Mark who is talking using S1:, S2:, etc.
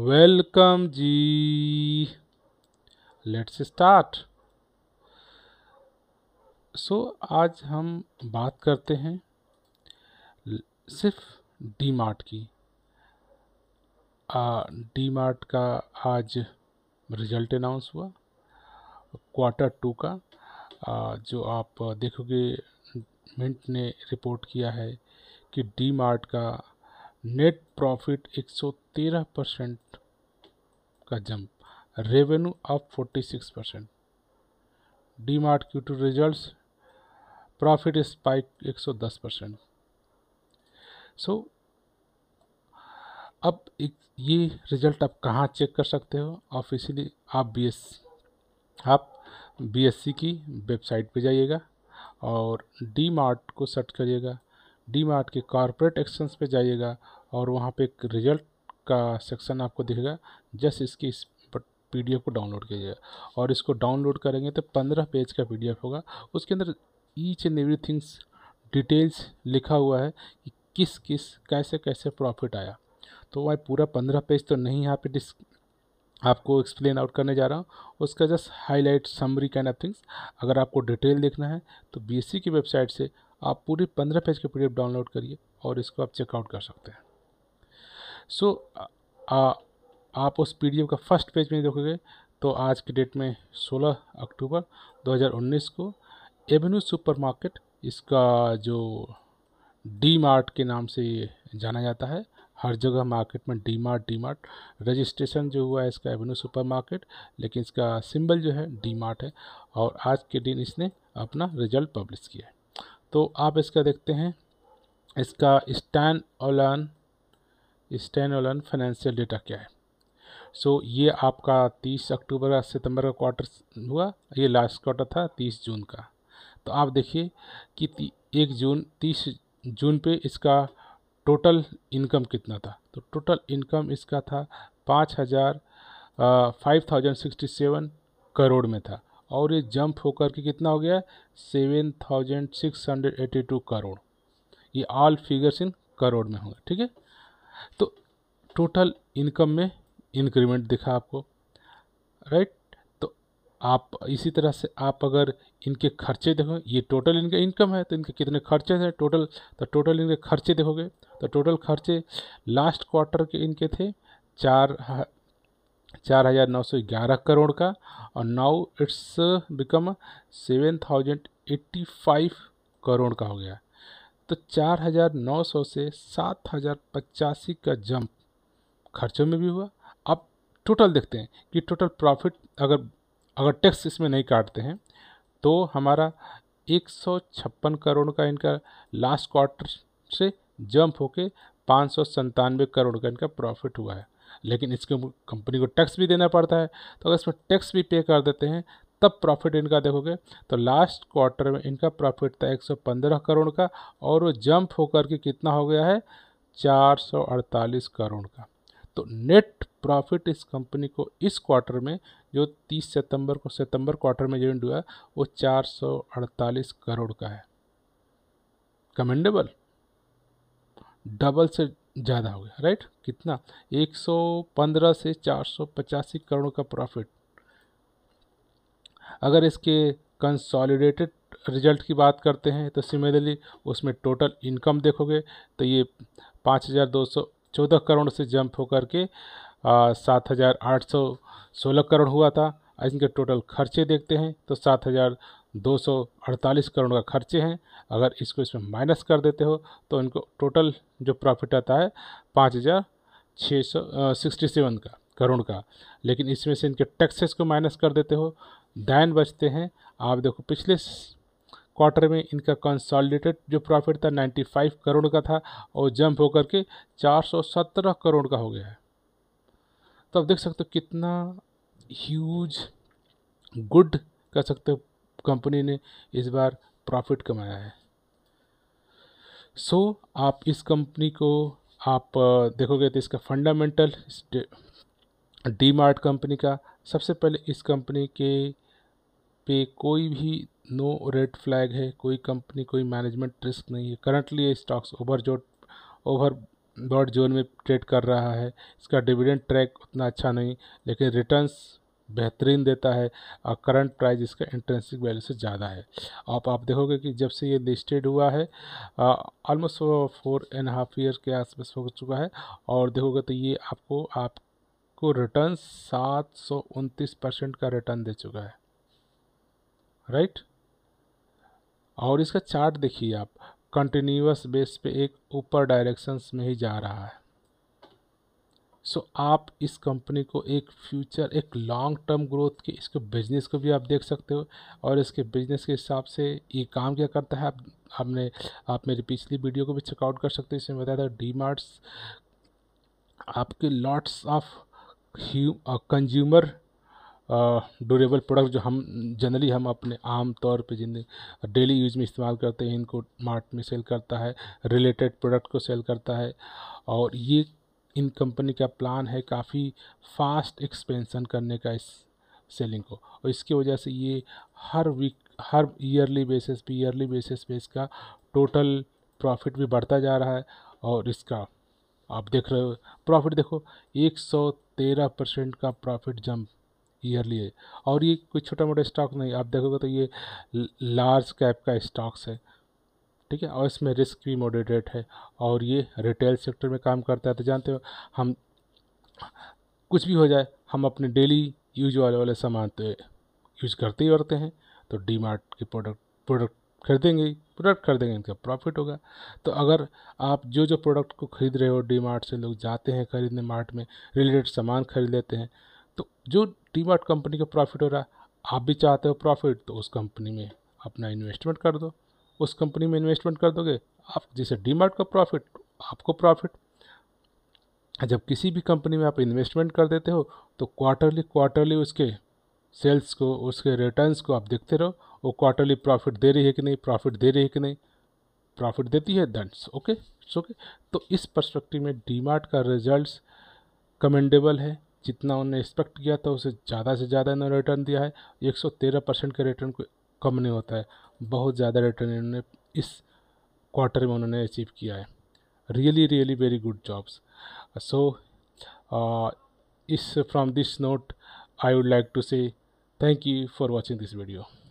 S1: welcome ji let's start so आज हम बात करते हैं सिर्फ डी मार्ट की डी मार्ट का आज रिजल्ट अनाउंस हुआ क्वार्टर टू का आ, जो आप देखोगे मिंट ने रिपोर्ट किया है कि डी मार्ट का नेट प्रॉफिट 113 परसेंट का jump revenue up 46 percent D Mart Q two result profit spike 110 percent so अब एक ये रिजल्ट आप कहाँ चेक कर सकते हो ऑफिशियली आप बी एस आप सी की वेबसाइट पे जाइएगा और डी मार्ट को सर्च करिएगा डी मार्ट के कॉरपोरेट एक्शंस पे जाइएगा और वहाँ पे एक रिजल्ट का सेक्शन आपको दिखेगा जस्ट इसकी इस पी को डाउनलोड कीजिएगा और इसको डाउनलोड करेंगे तो पंद्रह पेज का पी होगा उसके अंदर each and every things details लिखा हुआ है कि किस किस कैसे कैसे प्रॉफिट आया तो वह पूरा पंद्रह पेज तो नहीं यहाँ पे डिस आपको एक्सप्लेन आउट करने जा रहा हूँ उसका just highlight summary kind of things अगर आपको डिटेल देखना है तो बीएससी की वेबसाइट से आप पूरी पंद्रह पेज के पी डाउनलोड करिए और इसको आप चेकआउट कर सकते हैं सो so, आप उस पी का फर्स्ट पेज में देखोगे तो आज की डेट में 16 अक्टूबर 2019 को एवेन्यू सुपरमार्केट इसका जो डी मार्ट के नाम से जाना जाता है हर जगह मार्केट में D Mart D Mart registration जो हुआ है इसका एवेन्यू सुपर मार्केट लेकिन इसका सिंबल जो है डी मार्ट है और आज के दिन इसने अपना रिजल्ट पब्लिश किया है तो आप इसका देखते हैं इसका standalone standalone financial data क्या है सो so, ये आपका तीस अक्टूबर या सितंबर का क्वार्टर हुआ ये लास्ट क्वार्टर था तीस जून का तो आप देखिए कि एक जून तीस जून पे इसका टोटल इनकम कितना था तो टोटल इनकम इसका था पाँच हज़ार five thousand sixty seven crore में था और ये जंप होकर के कितना हो गया seven thousand six hundred eighty two crore ये ऑल फिगर्स इन करोड़ में होंगे ठीक है तो टोटल इनकम में इंक्रीमेंट दिखा आपको राइट तो आप इसी तरह से आप अगर इनके खर्चे देखो ये टोटल इनका इनकम है तो इनके कितने खर्चे हैं टोटल तो टोटल इनके खर्चे देखोगे तो टोटल खर्चे लास्ट क्वार्टर के इनके थे चार चार हज़ार नौ सौ ग्यारह करोड़ का और now it's become seven thousand eighty five crore का हो गया तो चार हज़ार नौ सौ से सात हज़ार पचासी का जंप खर्चों में भी हुआ अब टोटल देखते हैं कि टोटल प्रॉफिट अगर अगर टैक्स इसमें नहीं काटते हैं तो हमारा एक सौ छप्पन करोड़ का इनका लास्ट क्वार्टर से जंप होके पाँच सौ संतानवे करोड़ का इनका प्रॉफिट हुआ है लेकिन इसके कंपनी को टैक्स भी देना पड़ता है तो अगर इसमें टैक्स भी पे कर देते हैं तब प्रॉफिट इनका देखोगे तो लास्ट क्वार्टर में इनका प्रॉफिट था 115 करोड़ का और वो जंप होकर के कितना हो गया है 448 करोड़ का तो नेट प्रॉफिट इस कंपनी को इस क्वार्टर में जो 30 सितंबर को सितंबर क्वार्टर में जो इंड हुआ वो 448 करोड़ का है कमेंडेबल डबल से ज़्यादा हो गया राइट कितना 115 से चार करोड़ का प्रॉफिट अगर इसके कंसोलिडेटेड रिजल्ट की बात करते हैं तो सिमिलरली उसमें टोटल इनकम देखोगे तो ये पाँच हज़ार दो सौ चौदह करोड़ से जंप होकर के सात हज़ार आठ सौ सोलह करोड़ हुआ था इनके टोटल खर्चे देखते हैं तो सात हज़ार दो सौ अड़तालीस करोड़ का खर्चे हैं अगर इसको इसमें माइनस कर देते हो तो इनको टोटल जो प्रॉफिट आता है पाँच हज़ार छः सौ सिक्सटी सेवन का करोड़ का लेकिन इसमें से इनके टैक्सेस को माइनस कर देते हो दैन बचते हैं आप देखो पिछले क्वार्टर में इनका कंसॉलिडेटेड जो प्रॉफिट था 95 करोड़ का था और जंप होकर के 417 करोड़ का हो गया है तो आप देख सकते हो कितना ह्यूज गुड कह सकते कंपनी ने इस बार प्रॉफिट कमाया है सो so, आप इस कंपनी को आप देखोगे तो इसका फंडामेंटल डी मार्ट कंपनी का सबसे पहले इस कंपनी के पे कोई भी नो रेड फ्लैग है कोई कंपनी कोई मैनेजमेंट रिस्क नहीं है करंटली ये स्टॉक्स ओवर जो ओवर बॉड जोन में ट्रेड कर रहा है इसका डिविडेंड ट्रैक उतना अच्छा नहीं लेकिन रिटर्न्स बेहतरीन देता है और करंट प्राइस इसका इंटरेंसिक वैल्यू से ज़्यादा है आप आप देखोगे कि जब से ये लिस्टेड हुआ है almost four and half year के आसपास हो चुका है और देखोगे तो ये आपको आपको रिटर्न सात सौ उनतीस परसेंट का रिटर्न दे चुका है राइट और इसका चार्ट देखिए आप कंटिन्यूस बेस पे एक ऊपर डायरेक्शंस में ही जा रहा है सो so, आप इस कंपनी को एक फ्यूचर एक लॉन्ग टर्म ग्रोथ के इसके बिज़नेस को भी आप देख सकते हो और इसके बिज़नेस के हिसाब से ये काम क्या करता है आप आपने आप मेरी पिछली वीडियो को भी चेकआउट कर सकते हो इसमें बताया था डी मार्ट्स आपके lots of consumer durable product जो हम जनरली हम अपने आम तौर पे जिन डेली यूज में इस्तेमाल करते हैं इनको मार्ट में सेल करता है रिलेटेड प्रोडक्ट को सेल करता है और ये इन कंपनी का प्लान है काफ़ी फास्ट एक्सपेंसन करने का इस सेलिंग को और इसकी वजह से ये हर वीक हर ईयरली बेसिस पे ईयरली बेसिस पे इसका टोटल प्रॉफिट भी बढ़ता जा रहा है और इसका आप देख रहे हो प्रॉफिट देखो 113 परसेंट का प्रॉफिट जंप ईयरली है और ये कोई छोटा मोटा स्टॉक नहीं आप देखोगे तो ये लार्ज कैप का स्टॉक्स है ठीक है और इसमें रिस्क भी मॉडरेट है और ये रिटेल सेक्टर में काम करता है तो जानते हो हम कुछ भी हो जाए हम अपने डेली यूज वाले वाले सामान तो यूज़ करते ही करते हैं तो डी मार्ट के प्रोडक्ट प्रोडक्ट खरीदेंगे प्रोडक्ट खरीदेंगे इनका प्रॉफिट होगा तो अगर आप जो जो प्रोडक्ट को खरीद रहे हो डी मार्ट से लोग जाते हैं खरीदने मार्ट में रिलेटेड सामान खरीद लेते हैं तो जो डी मार्ट कंपनी का प्रॉफिट हो रहा है आप भी चाहते हो प्रॉफिट तो उस कंपनी में अपना इन्वेस्टमेंट कर दो उस कंपनी में इन्वेस्टमेंट कर दोगे आप जैसे डीमार्ट का प्रॉफिट आपको प्रॉफिट जब किसी भी कंपनी में आप इन्वेस्टमेंट कर देते हो तो क्वार्टरली क्वार्टरली उसके सेल्स को उसके रिटर्न्स को आप देखते रहो वो क्वार्टरली प्रॉफिट दे रही है कि नहीं प्रॉफिट दे रही है कि नहीं प्रॉफिट देती है दंड्स ओके ओके तो इस परस्पेक्टिव में डीमार्ट का रिजल्ट्स कमेंडेबल है जितना उन्होंने एक्सपेक्ट किया था उसे ज़्यादा से ज़्यादा इन्होंने रिटर्न दिया है 113 परसेंट के रिटर्न को कम नहीं होता है बहुत ज़्यादा रिटर्न इन्होंने इस क्वार्टर में उन्होंने अचीव किया है really really very good jobs so इस from this note I would like to say thank you for watching this video